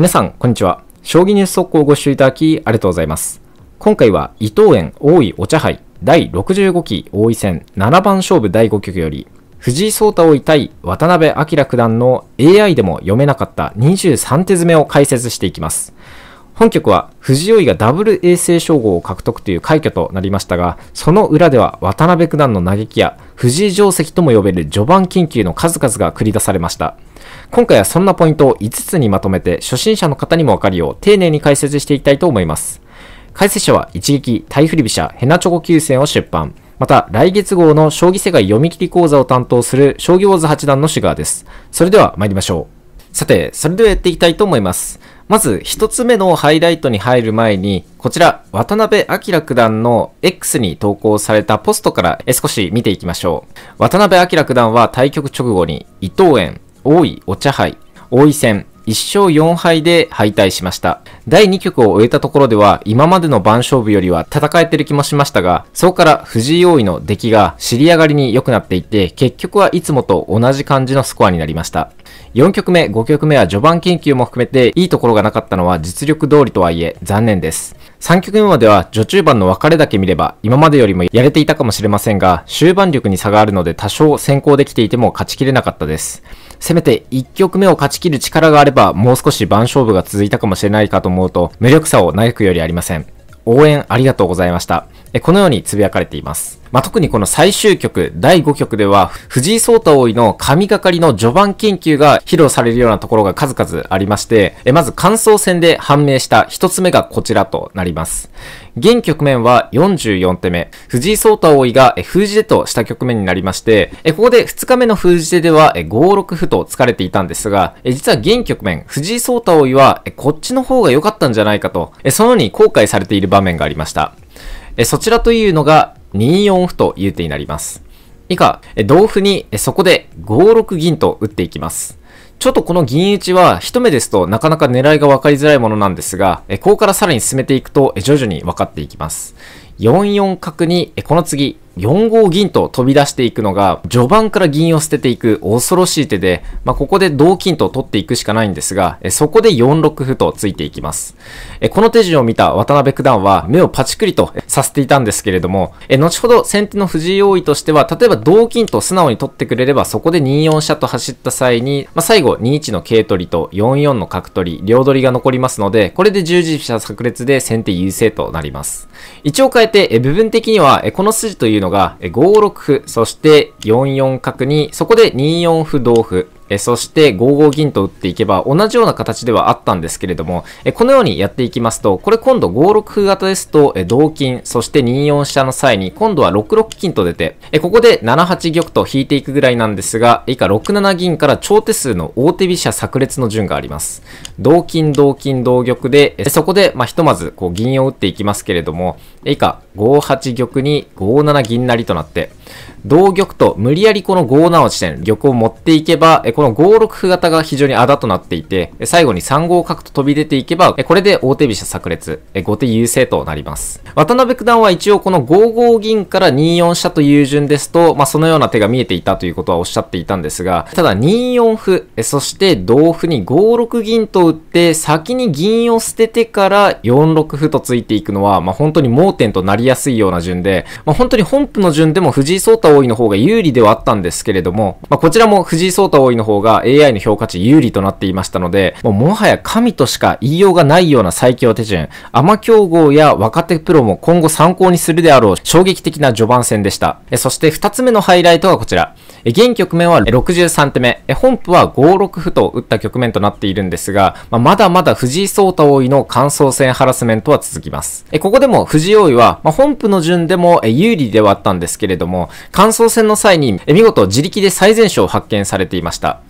皆さん、こんにちは。将棋ニュース速報をご視聴いただき、ありがとうございます。今回は、伊藤園大井お茶杯第65期大井戦7番勝負第5局より、藤井聡太王位対渡辺明九段の AI でも読めなかった23手詰めを解説していきます。本局は藤井がダブル衛星称号を獲得という快挙となりましたが、その裏では渡辺九段の嘆きや藤井定石とも呼べる序盤緊急の数々が繰り出されました。今回はそんなポイントを5つにまとめて初心者の方にもわかるよう丁寧に解説していきたいと思います。解説者は一撃、タイフリ飛車、ヘナチョコ急戦を出版。また、来月号の将棋世界読み切り講座を担当する将棋ウォ八段のシュガーです。それでは参りましょう。さて、それではやっていきたいと思います。まず、一つ目のハイライトに入る前に、こちら、渡辺明九段の X に投稿されたポストから少し見ていきましょう。渡辺明九段は対局直後に、伊藤園、大井お茶杯、大井戦、1勝4敗で敗退しました。第2局を終えたところでは、今までの番勝負よりは戦えてる気もしましたが、そこから藤井王位の出来が尻上がりに良くなっていて、結局はいつもと同じ感じのスコアになりました。4局目、5局目は序盤研究も含めていいところがなかったのは実力通りとはいえ残念です。3局目までは序中盤の別れだけ見れば今までよりもやれていたかもしれませんが終盤力に差があるので多少先行できていても勝ちきれなかったです。せめて1局目を勝ち切る力があれば、もう少し番勝負が続いたかもしれないかと思うと、無力さを嘆くよりありません。応援ありがとうございました。このように呟かれています。まあ、特にこの最終局、第5局では、藤井聡太王位の神がかりの序盤研究が披露されるようなところが数々ありまして、まず感想戦で判明した一つ目がこちらとなります。現局面は44手目、藤井聡太王位が封じ手とした局面になりまして、ここで2日目の封じ手では5六歩と疲れていたんですが、実は現局面、藤井聡太王位はこっちの方が良かったんじゃないかと、そのように後悔されている場面がありました。そちらというのが2四歩という手になります。以下、同歩にそこで5六銀と打っていきます。ちょっとこの銀打ちは一目ですとなかなか狙いが分かりづらいものなんですが、ここからさらに進めていくと徐々に分かっていきます。4四角に、この次、4五銀と飛び出していくのが、序盤から銀を捨てていく恐ろしい手で、まあ、ここで同金と取っていくしかないんですが、そこで4六歩とついていきます。この手順を見た渡辺九段は、目をパチクリとさせていたんですけれども、後ほど先手の藤井王位としては、例えば同金と素直に取ってくれれば、そこで2四飛車と走った際に、まあ、最後2一の桂取りと4四の角取り、両取りが残りますので、これで十字飛車炸裂で先手優勢となります。一応変えて、部分的には、この筋というのが、5六歩、そして4四角に、そこで2四歩同歩、えそして5五銀と打っていけば同じような形ではあったんですけれども、えこのようにやっていきますと、これ今度5六歩型ですと、え同金、そして2四飛車の際に今度は6六金と出て、えここで7八玉と引いていくぐらいなんですが、以下6七銀から超手数の大手飛車炸裂の順があります。同金、同金、同玉で、えそこで、まあ、ひとまずこう銀を打っていきますけれども、以下5八玉に5七銀成となって、同玉と無理やりこの5七地点、玉を持っていけば、この5六歩型が非常にあだとなっていて、最後に3五角と飛び出ていけば、これで大手飛車炸裂、後手優勢となります。渡辺九段は一応この5五銀から2四飛車という順ですと、まあ、そのような手が見えていたということはおっしゃっていたんですが、ただ2四歩、そして同歩に5六銀と打って、先に銀を捨ててから4六歩とついていくのは、まあ、本当に盲点となりやすいような順で、まあ、本当に本譜の順でも藤井井聡太王位の方が有利ではあったんですけれども、まあ、こちらも藤井聡太王位の方が AI の評価値有利となっていましたので、もうもはや神としか言いようがないような最強手順、甘競合や若手プロも今後参考にするであろう衝撃的な序盤戦でした。そして2つ目のハイライトはこちら。現局面は63手目、本譜は5六歩と打った局面となっているんですが、まあ、まだまだ藤井聡太王位の感想戦ハラスメントは続きます。ここでも藤井王位は、まあ、本譜の順でも有利ではあったんですけれども、感想戦の際に見事自力で最善勝を発見されていました。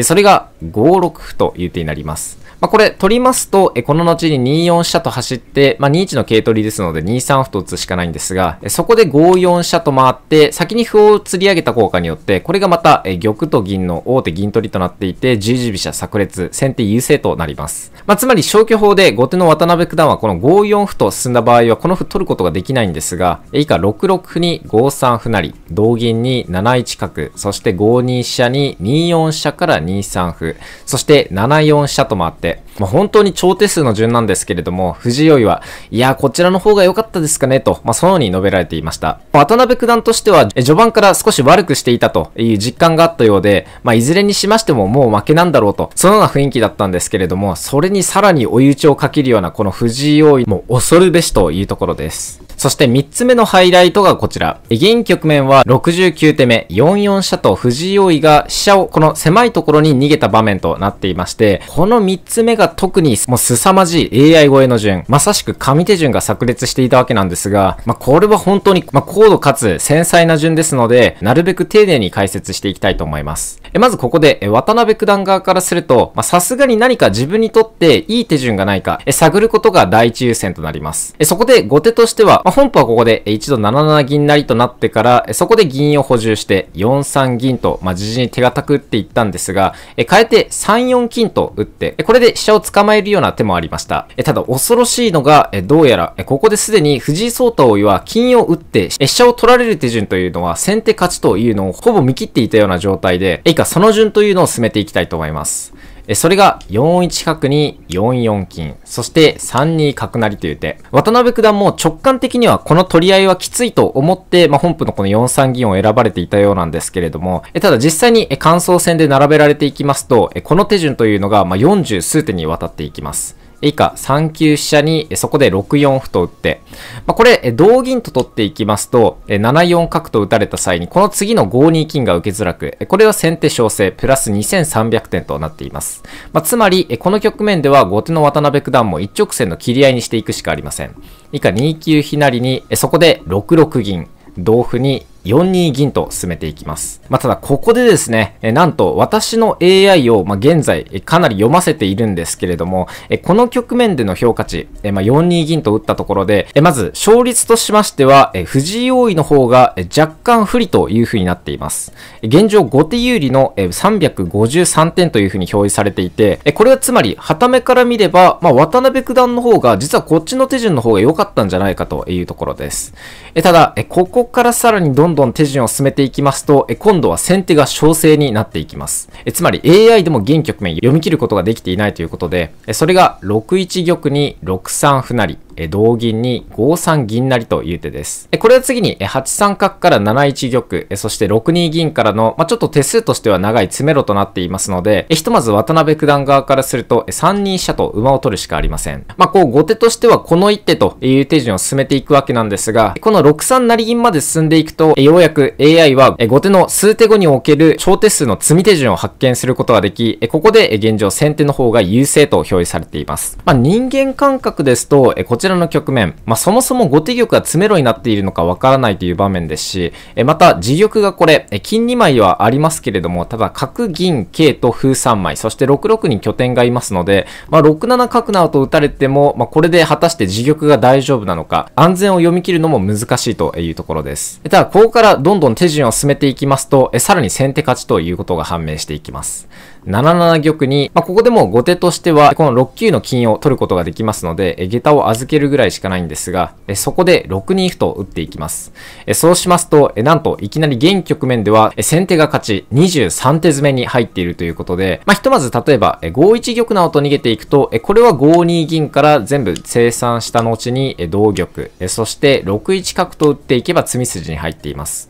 それが5六歩という手になります。まあ、これ取りますと、えこの後に2四飛車と走って、まあ、2一の桂取りですので2三歩と打つしかないんですが、そこで5四飛車と回って、先に歩を釣り上げた効果によって、これがまた、え玉と銀の王手銀取りとなっていて、十字飛車炸裂、先手優勢となります。まあ、つまり消去法で後手の渡辺九段はこの5四歩と進んだ場合は、この歩取ることができないんですが、以下6六歩に5三歩成、同銀に7一角、そして5二飛車に2四飛車から2三歩、そして7四飛車と回って、で、まあ、本当に超手数の順なんですけれども、藤井王位は、いや、こちらの方が良かったですかね、と、まあ、そのように述べられていました。渡辺九段としては、序盤から少し悪くしていたという実感があったようで、まあ、いずれにしましてももう負けなんだろうと、そのような雰囲気だったんですけれども、それにさらに追い打ちをかけるようなこの藤井王位も恐るべしというところです。そして3つ目のハイライトがこちら。現局面は69手目、44飛車と藤井王位が飛車をこの狭いところに逃げた場面となっていまして、この3つ目が特にもう凄まじい AI 超えの順、まさしく上手順が炸裂していたわけなんですが、まあ、これは本当に、まあ、高度かつ繊細な順ですので、なるべく丁寧に解説していきたいと思います。えまずここで、え渡辺九段側からすると、まさすがに何か自分にとっていい手順がないか、え探ることが第一優先となります。えそこで後手としては、まあ、本譜はここで一度7七銀成となってから、そこで銀を補充して4三銀と、まあ、自陣に手堅く打っていったんですが、え変えて3四金と打って、これで飛車を捕まえるような手もありました。えただ恐ろしいのが、えどうやら、えここですでに藤井聡太王位は金を打って、え飛車を取られる手順というのは先手勝ちというのをほぼ見切っていたような状態で、え以下その順というのを進めていきたいと思います。それが4一角に4四金、そして3二角成という手。渡辺九段も直感的にはこの取り合いはきついと思って、まあ、本譜のこの4三銀を選ばれていたようなんですけれども、ただ実際に感想戦で並べられていきますと、この手順というのが、ま40数手にわたっていきます。以下3級飛車にそこで6四歩と打って、まあ、これ同銀と取っていきますと7四角と打たれた際にこの次の5二金が受けづらくこれは先手小生プラス2300点となっています、まあ、つまりこの局面では後手の渡辺九段も一直線の切り合いにしていくしかありません以下2級飛りにそこで6六銀同歩に4二銀と進めていきます。まあ、ただここでですね、えなんと私の AI を、ま現在かなり読ませているんですけれども、えこの局面での評価値、えまあ、4二銀と打ったところで、えまず勝率としましては、え藤井王位の方が若干不利というふうになっています。現状後手有利の353点というふうに表示されていて、これはつまり、た目から見れば、まあ、渡辺九段の方が、実はこっちの手順の方が良かったんじゃないかというところです。ただ、ここからさらにどんどんどん手順を進めていきますと、え今度は先手が小正になっていきます。えつまり AI でも現局面読み切ることができていないということで、えそれが6一玉に6三歩成。同銀に5三銀成という手です。これは次に8三角から7一玉、そして6二銀からの、まあ、ちょっと手数としては長い詰めろとなっていますので、ひとまず渡辺九段側からすると3二飛車と馬を取るしかありません。まあ、こう後手としてはこの一手という手順を進めていくわけなんですが、この6三成銀まで進んでいくと、ようやく AI は後手の数手後における超手数の積み手順を発見することができ、ここで現状先手の方が優勢と表示されています。まあ、人間感覚ですと、こちらちらの局面、まあ、そもそも後手玉が詰めろになっているのかわからないという場面ですし、えまた、自玉がこれ、金2枚はありますけれども、ただ、角、銀、桂と風3枚、そして6六に拠点がいますので、まあ、6七角などと打たれても、まあ、これで果たして自玉が大丈夫なのか、安全を読み切るのも難しいというところです。ただ、ここからどんどん手順を進めていきますと、えさらに先手勝ちということが判明していきます。7七玉に、まあ、ここでも後手としては、この6九の金を取ることができますので、え下駄を預けるぐらいしかないんですが、えそこで6二歩と打っていきます。えそうしますと、えなんといきなり現局面では、え先手が勝ち、23手詰めに入っているということで、まあ、ひとまず例えば、え5一玉などと逃げていくと、えこれは5二銀から全部生産した後に、え同玉、えそして6一角と打っていけば詰み筋に入っています。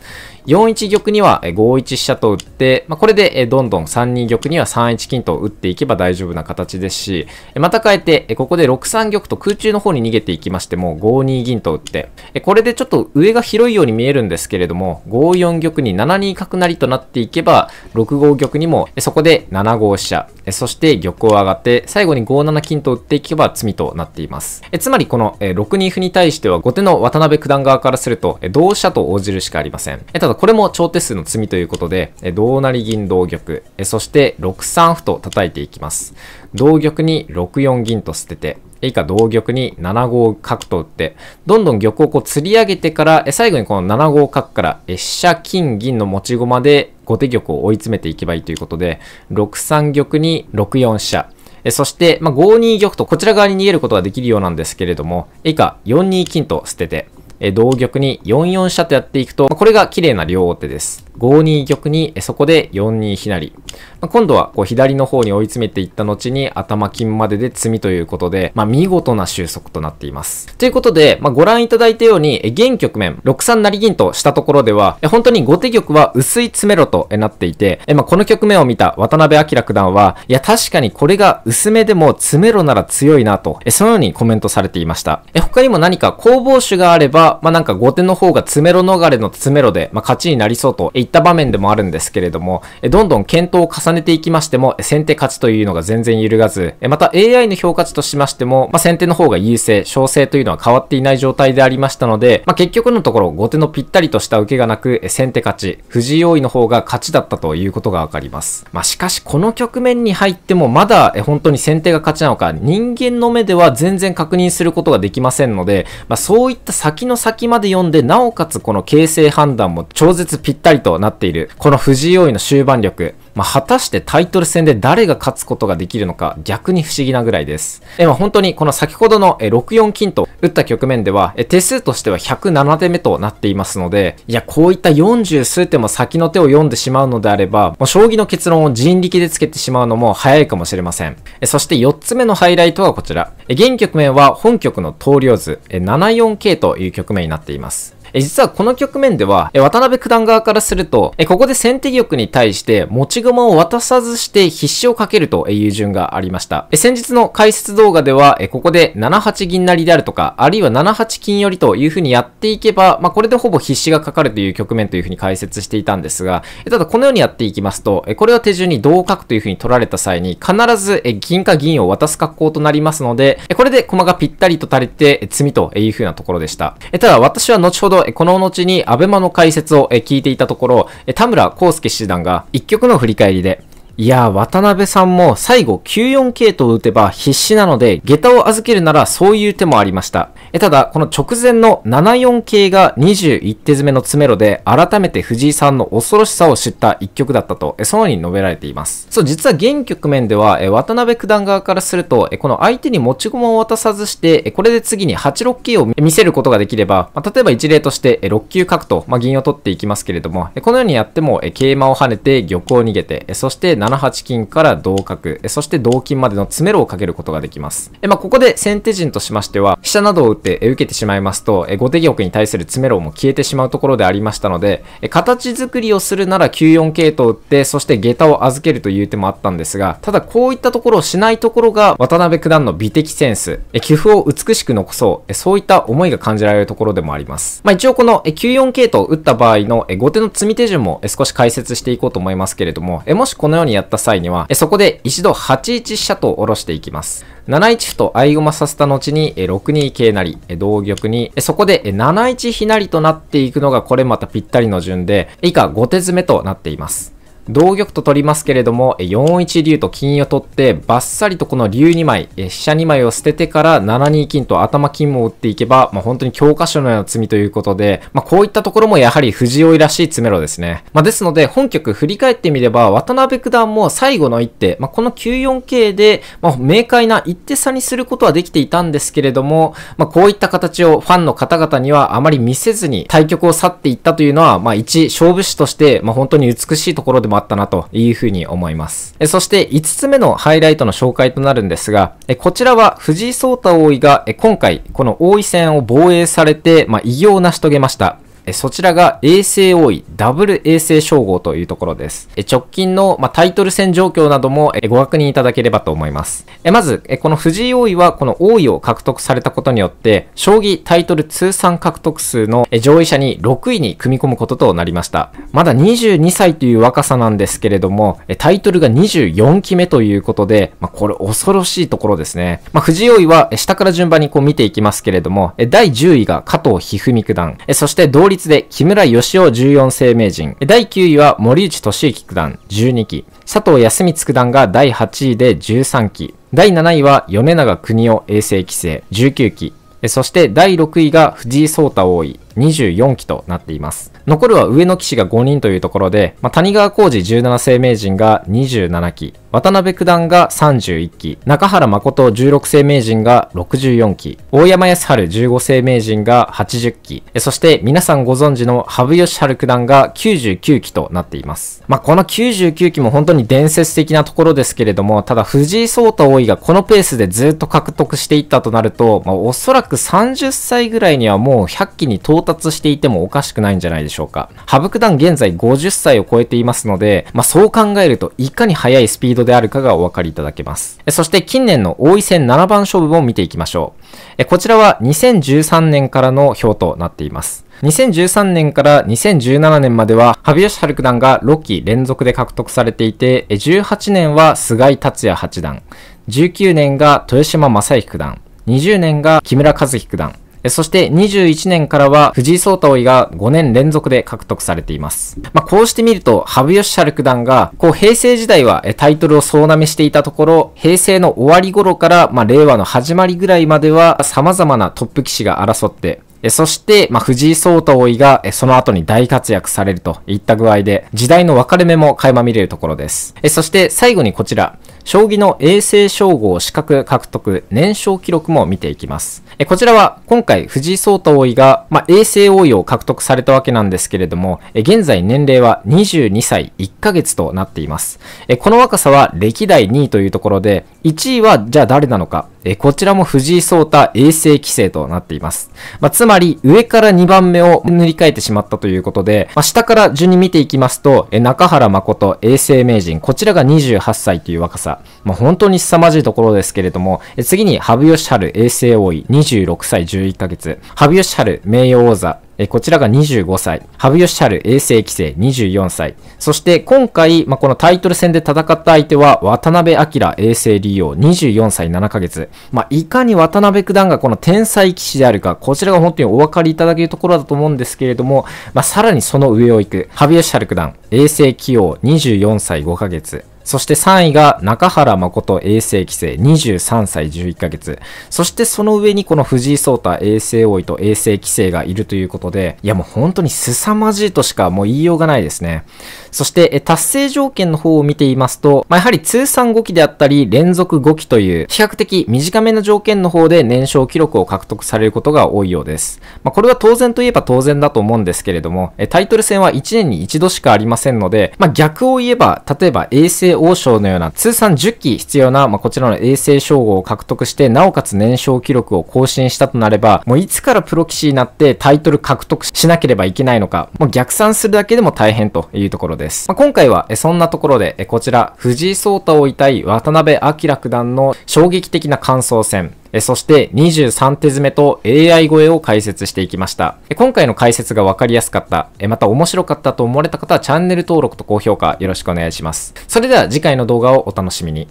4一玉には5一飛車と打って、まあ、これでどんどん3二玉には3一金と打っていけば大丈夫な形ですし、また変えて、ここで6三玉と空中の方に逃げていきましても、5二銀と打って、これでちょっと上が広いように見えるんですけれども、5四玉に7二角成となっていけば、6五玉にも、そこで7五飛車、そして玉を上がって、最後に5七金と打っていけば罪となっています。つまりこの6二歩に対しては、後手の渡辺九段側からすると、同飛車と応じるしかありません。ただこれも超手数の積みということで、同成銀同玉、そして6三歩と叩いていきます。同玉に6四銀と捨てて、以下同玉に7五角と打って、どんどん玉をこう釣り上げてから、最後にこの7五角からえ飛車金銀の持ち駒で後手玉を追い詰めていけばいいということで、6三玉に6四飛車、そして、まあ、5二玉とこちら側に逃げることができるようなんですけれども、以下4二金と捨てて、え同玉に4四飛車とやっていくと、これが綺麗な両手です。5二玉に、そこで4二左。今度はこう左の方に追い詰めていった後に頭金までで詰みということで、まあ、見事な収束となっています。ということで、まあ、ご覧いただいたように、現局面、6三成銀としたところでは、本当に後手玉は薄い詰めろとなっていて、まあ、この局面を見た渡辺明九段は、いや確かにこれが薄めでも詰めろなら強いなと、そのようにコメントされていました。他にも何か攻防手があれば、まあ、なんか後手の方が詰めろ逃れの詰めろで、まあ、勝ちになりそうといった場面でもあるんですけれども、どんどん検討を重ねていきましても、先手勝ちというのが全然揺るがず、また AI の評価値としましても、まあ、先手の方が優勢、小勢というのは変わっていない状態でありましたので、まあ、結局のところ後手のぴったりとした受けがなく、先手勝ち、藤井王位の方が勝ちだったということがわかります。まあ、しかしこの局面に入ってもまだ本当に先手が勝ちなのか、人間の目では全然確認することができませんので、まあ、そういった先の先まで読んで、なおかつこの形勢判断も超絶ぴったりとなっている。この藤井王位の終盤力。まあ、果たしてタイトル戦で誰が勝つことができるのか逆に不思議なぐらいです。でも本当にこの先ほどの6四金と打った局面では、手数としては107手目となっていますので、いや、こういった40数手も先の手を読んでしまうのであれば、もう将棋の結論を人力でつけてしまうのも早いかもしれません。そして4つ目のハイライトはこちら。現局面は本局の投了図、74K という局面になっています。え実はこの局面では、え渡辺九段側からすると、えここで先手玉に対して持ち駒を渡さずして必死をかけるという順がありました。え先日の解説動画では、えここで7八銀成であるとか、あるいは7八金寄りという風にやっていけば、まあ、これでほぼ必死がかかるという局面という風に解説していたんですが、えただこのようにやっていきますと、えこれは手順に同角という風に取られた際に、必ずえ銀か銀を渡す格好となりますので、えこれで駒がぴったりと垂れて、え詰みという風なところでした。えただ私は後ほどと、この後に abema の解説を聞いていたところ、田村康介七段が一曲の振り返りで、いやー、渡辺さんも最後94系と打てば必死なので、下駄を預けるならそういう手もありました。えただ、この直前の74系が21手詰めの詰めろで、改めて藤井さんの恐ろしさを知った一局だったと、そのように述べられています。そう、実は現局面では、渡辺九段側からすると、この相手に持ち駒を渡さずして、これで次に8六桂を見せることができれば、例えば一例として、6九角と、まあ、銀を取っていきますけれども、このようにやっても、桂馬を跳ねて、玉を逃げて、そして7 7八金から同角、そして同金までの詰めろをかけることができます。まあ、ここで先手陣としましては、飛車などを打って受けてしまいますと、後手玉に対する詰めろも消えてしまうところでありましたので、形作りをするなら9四桂と打って、そして下駄を預けるという手もあったんですが、ただこういったところをしないところが、渡辺九段の美的センス、棋譜を美しく残そう、そういった思いが感じられるところでもあります。まあ、一応この9四桂と打った場合の後手の積み手順も少し解説していこうと思いますけれども、もしこのようにやった際には、そこで一度8一飛車と下ろしていきます。7一歩と合駒させた後に、6二桂成、同玉に、そこで7一ひなりとなっていくのがこれまたぴったりの順で、以下5手詰めとなっています。同玉と取りますけれども、4一竜と金を取って、バッサリとこの竜2枚、飛車2枚を捨ててから7二金と頭金も打っていけば、まあ、本当に教科書のような詰みということで、まあ、こういったところもやはり藤尾らしい詰めろですね。まあ、ですので、本局振り返ってみれば、渡辺九段も最後の一手、まあ、この9四桂で、まあ、明快な一手差にすることはできていたんですけれども、まあ、こういった形をファンの方々にはあまり見せずに対局を去っていったというのは、まあ、一勝負師として、まあ、本当に美しいところでもあったなというふうに思います。そして5つ目のハイライトの紹介となるんですが、こちらは藤井聡太王位が今回この王位戦を防衛されて、まあ、偉業を成し遂げました。そちらが衛星王位、ダブル衛星称号というところです。直近の、まタイトル戦状況などもご確認いただければと思います。まず、この藤井王位はこの王位を獲得されたことによって、将棋タイトル通算獲得数の上位者に6位に組み込むこととなりました。まだ22歳という若さなんですけれども、タイトルが24期目ということで、まこれ恐ろしいところですね。ま藤井王位は下から順番にこう見ていきますけれども、第10位が加藤一二三九段、そして同率立で木村義雄14世名人。第9位は森内俊之九段12期。佐藤康光九段が第8位で13期。第7位は米長邦夫永世棋聖19期。そして第6位が藤井聡太王位24期となっています。残るは上の騎士が5人というところで、まあ、谷川浩二17世名人が27期、渡辺九段が31期、中原誠16世名人が64期、大山康春15世名人が80期、そして皆さんご存知の羽生善治九段が99期となっています。まあ、この99期も本当に伝説的なところですけれども、ただ藤井聡太王位がこのペースでずっと獲得していったとなると、まあ、おそらく30歳ぐらいにはもう100期に到達達していてもおかしくないんじゃないでしょうか。羽生九段現在50歳を超えていますので、まあ、そう考えるといかに速いスピードであるかがお分かりいただけます。そして近年の王位戦7番勝負を見ていきましょう。こちらは2013年からの表となっています。2013年から2017年までは、羽生善治九段が6期連続で獲得されていて、18年は菅井達也八段、19年が豊島正彦九段、20年が木村和彦九段、そして21年からは藤井聡太王位が5年連続で獲得されています。まあ、こうしてみると、羽生善治九段が、こう平成時代はタイトルを総なめしていたところ、平成の終わり頃から、まあ、令和の始まりぐらいまでは様々なトップ棋士が争って、そして、まあ、藤井聡太王位が、その後に大活躍されるといった具合で、時代の分かれ目も垣間見れるところです。そして、最後にこちら、将棋の衛星称号資格獲得年少記録も見ていきます。えこちらは今回藤井聡太王位が、まあ、王位を獲得されたわけなんですけれども、え現在年齢は22歳1ヶ月となっています。えこの若さは歴代2位というところで、1位はじゃあ誰なのか、えこちらも藤井聡太衛星規制となっています。まあ、つまり上から2番目を塗り替えてしまったということで、まあ、下から順に見ていきますと、え中原誠衛星名人、こちらが28歳という若さ。。まあ、本当に凄まじいところですけれども、え次に、羽生善治永世王位26歳11ヶ月、羽生善治名誉王座、えこちらが25歳、羽生善治永世棋聖24歳、そして今回、まあ、このタイトル戦で戦った相手は渡辺明永世利王24歳7ヶ月、まあ、いかに渡辺九段がこの天才棋士であるか、こちらが本当にお分かりいただけるところだと思うんですけれども、まあ、さらにその上を行く、羽生善治九段永世棋王24歳5ヶ月、そして3位が中原誠衛星棋聖23歳11ヶ月。そしてその上にこの藤井聡太衛星王位と衛星棋聖がいるということで、いやもう本当に凄まじいとしかもう言いようがないですね。そして達成条件の方を見ていますと、まあ、やはり通算5期であったり連続5期という比較的短めの条件の方で年少記録を獲得されることが多いようです。まあ、これは当然といえば当然だと思うんですけれども、タイトル戦は1年に1度しかありませんので、まあ、逆を言えば、例えば衛世王将のような通算10期必要な、まあ、こちらの衛星称号を獲得して、なおかつ年少記録を更新したとなれば、もういつからプロ棋士になってタイトル獲得しなければいけないのか、もう逆算するだけでも大変というところです。まあ、今回はそんなところで、こちら、藤井聡太を痛たい渡辺明九段の衝撃的な感想戦、そして23手詰めと AI 超えを解説していきました。今回の解説がわかりやすかった、また面白かったと思われた方はチャンネル登録と高評価よろしくお願いします。それでは次回の動画をお楽しみに。